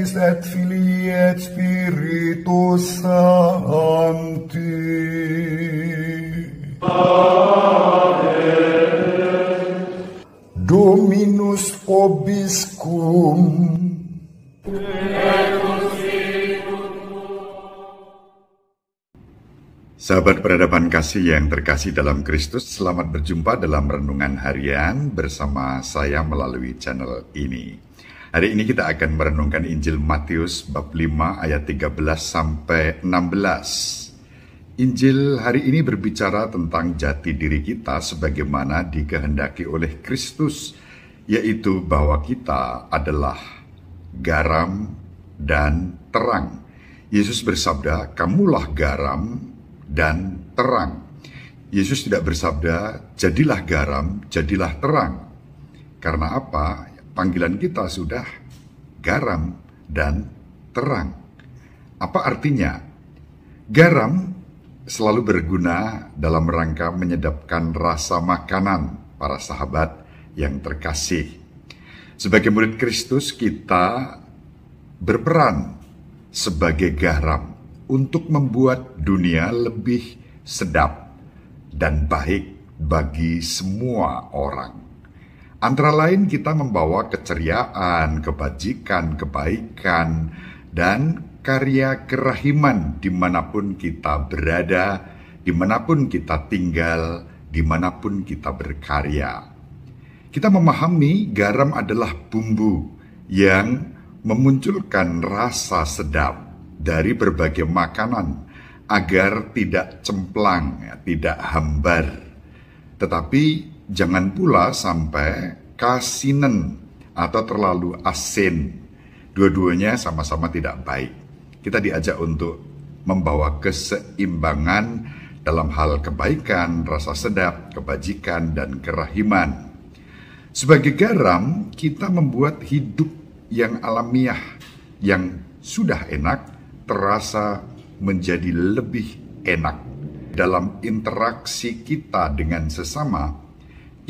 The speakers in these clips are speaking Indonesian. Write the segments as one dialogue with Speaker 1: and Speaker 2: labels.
Speaker 1: Patris et Filii et Spiritus Sancti. Dominus obiscum. Sahabat peradaban kasih yang terkasih dalam Kristus, selamat berjumpa dalam renungan harian bersama saya melalui channel ini. Hari ini kita akan merenungkan Injil Matius bab 5 ayat 13 sampai 16. Injil hari ini berbicara tentang jati diri kita sebagaimana dikehendaki oleh Kristus, yaitu bahwa kita adalah garam dan terang. Yesus bersabda, "Kamulah garam dan terang." Yesus tidak bersabda, "Jadilah garam, jadilah terang." Karena apa? panggilan kita sudah garam dan terang. Apa artinya? Garam selalu berguna dalam rangka menyedapkan rasa makanan para sahabat yang terkasih. Sebagai murid Kristus, kita berperan sebagai garam untuk membuat dunia lebih sedap dan baik bagi semua orang. Antara lain kita membawa keceriaan, kebajikan, kebaikan, dan karya kerahiman dimanapun kita berada, dimanapun kita tinggal, dimanapun kita berkarya. Kita memahami garam adalah bumbu yang memunculkan rasa sedap dari berbagai makanan agar tidak cemplang, tidak hambar. Tetapi jangan pula sampai kasinen atau terlalu asin. Dua-duanya sama-sama tidak baik. Kita diajak untuk membawa keseimbangan dalam hal kebaikan, rasa sedap, kebajikan, dan kerahiman. Sebagai garam, kita membuat hidup yang alamiah, yang sudah enak, terasa menjadi lebih enak. Dalam interaksi kita dengan sesama,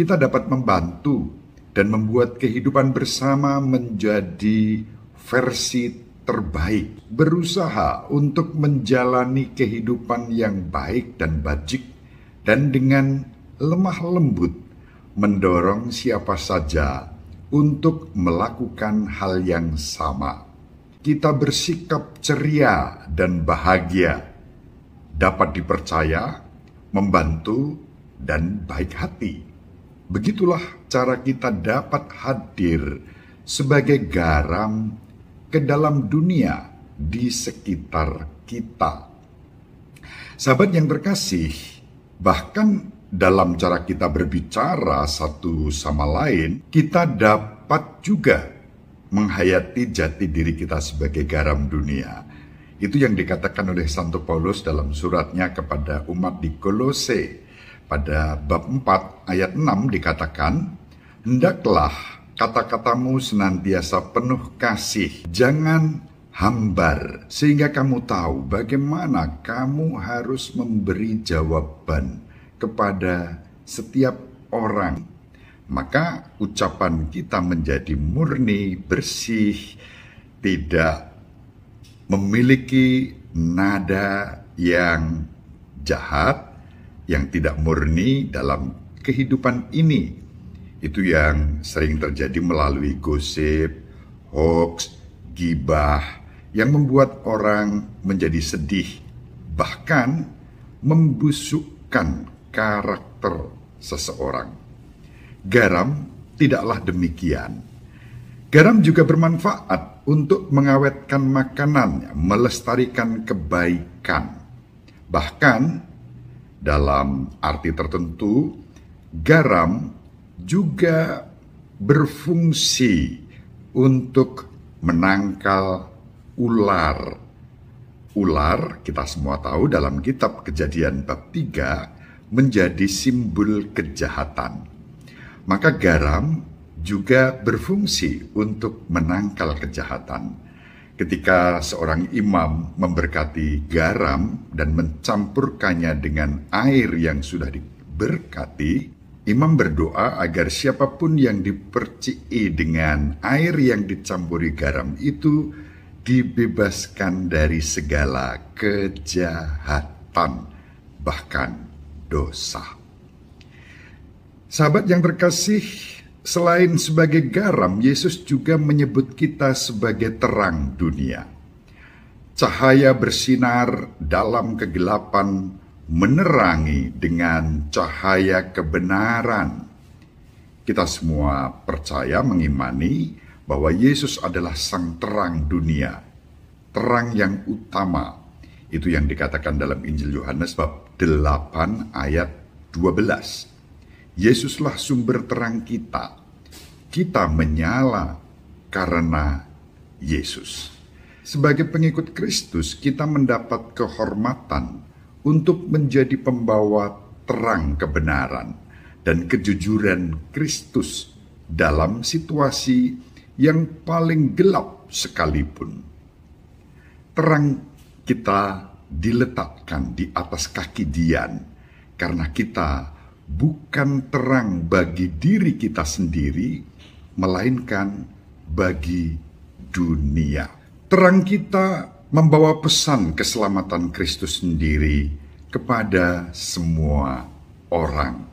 Speaker 1: kita dapat membantu dan membuat kehidupan bersama menjadi versi terbaik. Berusaha untuk menjalani kehidupan yang baik dan bajik dan dengan lemah lembut mendorong siapa saja untuk melakukan hal yang sama. Kita bersikap ceria dan bahagia, dapat dipercaya, membantu, dan baik hati Begitulah cara kita dapat hadir sebagai garam ke dalam dunia di sekitar kita. Sahabat yang terkasih, bahkan dalam cara kita berbicara satu sama lain, kita dapat juga menghayati jati diri kita sebagai garam dunia. Itu yang dikatakan oleh Santo Paulus dalam suratnya kepada umat di Kolose pada bab 4 ayat 6 dikatakan, Hendaklah kata-katamu senantiasa penuh kasih, jangan hambar, sehingga kamu tahu bagaimana kamu harus memberi jawaban kepada setiap orang. Maka ucapan kita menjadi murni, bersih, tidak memiliki nada yang jahat, yang tidak murni dalam kehidupan ini. Itu yang sering terjadi melalui gosip, hoax, gibah, yang membuat orang menjadi sedih, bahkan membusukkan karakter seseorang. Garam tidaklah demikian. Garam juga bermanfaat untuk mengawetkan makanan, melestarikan kebaikan. Bahkan dalam arti tertentu, garam juga berfungsi untuk menangkal ular. Ular, kita semua tahu dalam kitab kejadian bab 3, menjadi simbol kejahatan. Maka garam juga berfungsi untuk menangkal kejahatan ketika seorang imam memberkati garam dan mencampurkannya dengan air yang sudah diberkati, imam berdoa agar siapapun yang diperci'i dengan air yang dicampuri garam itu dibebaskan dari segala kejahatan, bahkan dosa. Sahabat yang terkasih, Selain sebagai garam, Yesus juga menyebut kita sebagai terang dunia. Cahaya bersinar dalam kegelapan, menerangi dengan cahaya kebenaran. Kita semua percaya mengimani bahwa Yesus adalah sang terang dunia, terang yang utama. Itu yang dikatakan dalam Injil Yohanes bab 8 ayat 12. Yesuslah sumber terang kita kita menyala karena Yesus. Sebagai pengikut Kristus, kita mendapat kehormatan untuk menjadi pembawa terang kebenaran dan kejujuran Kristus dalam situasi yang paling gelap sekalipun. Terang kita diletakkan di atas kaki Dian karena kita bukan terang bagi diri kita sendiri, melainkan bagi dunia. Terang kita membawa pesan keselamatan Kristus sendiri kepada semua orang.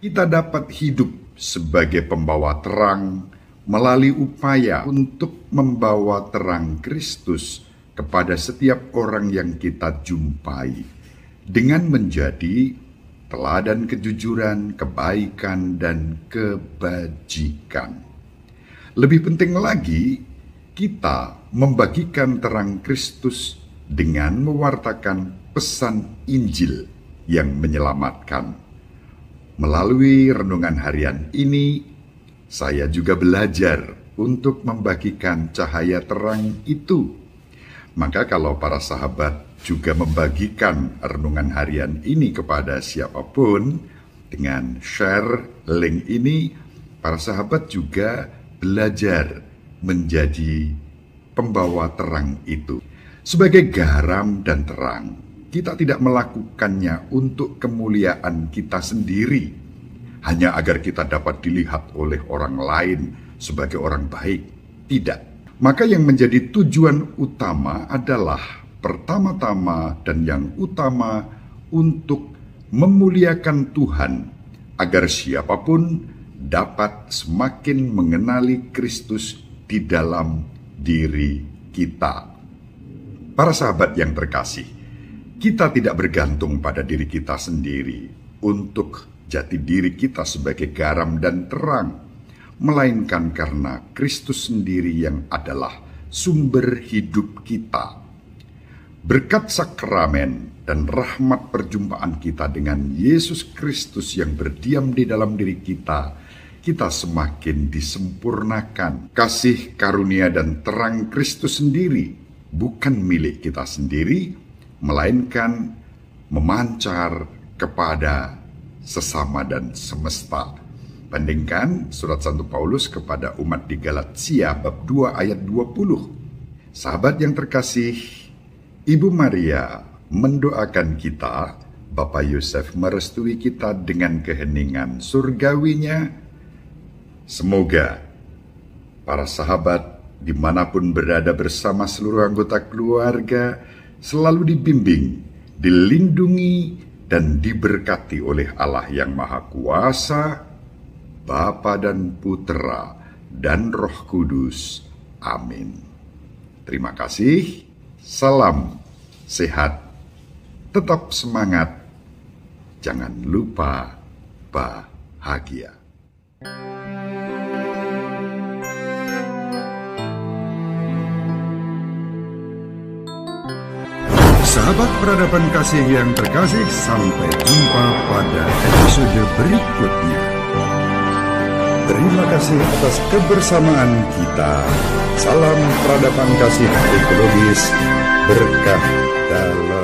Speaker 1: Kita dapat hidup sebagai pembawa terang melalui upaya untuk membawa terang Kristus kepada setiap orang yang kita jumpai dengan menjadi teladan kejujuran, kebaikan, dan kebajikan. Lebih penting lagi, kita membagikan terang Kristus dengan mewartakan pesan Injil yang menyelamatkan. Melalui renungan harian ini, saya juga belajar untuk membagikan cahaya terang itu. Maka, kalau para sahabat juga membagikan renungan harian ini kepada siapapun dengan share link ini para sahabat juga belajar menjadi pembawa terang itu sebagai garam dan terang kita tidak melakukannya untuk kemuliaan kita sendiri hanya agar kita dapat dilihat oleh orang lain sebagai orang baik tidak maka yang menjadi tujuan utama adalah pertama-tama dan yang utama untuk memuliakan Tuhan, agar siapapun dapat semakin mengenali Kristus di dalam diri kita. Para sahabat yang terkasih, kita tidak bergantung pada diri kita sendiri untuk jati diri kita sebagai garam dan terang, melainkan karena Kristus sendiri yang adalah sumber hidup kita Berkat sakramen dan rahmat perjumpaan kita dengan Yesus Kristus yang berdiam di dalam diri kita, kita semakin disempurnakan. Kasih karunia dan terang Kristus sendiri bukan milik kita sendiri, melainkan memancar kepada sesama dan semesta. Bandingkan surat Santo Paulus kepada umat di Galatia bab 2 ayat 20. Sahabat yang terkasih, Ibu Maria mendoakan kita, Bapak Yosef merestui kita dengan keheningan surgawinya. Semoga para sahabat dimanapun berada bersama seluruh anggota keluarga selalu dibimbing, dilindungi, dan diberkati oleh Allah yang Maha Kuasa, Bapa dan Putra, dan Roh Kudus. Amin. Terima kasih. Salam sehat, tetap semangat, jangan lupa bahagia. Sahabat peradaban kasih yang terkasih, sampai jumpa pada episode berikutnya. Terima kasih atas kebersamaan kita. Salam peradaban kasih ekologis berkah I love.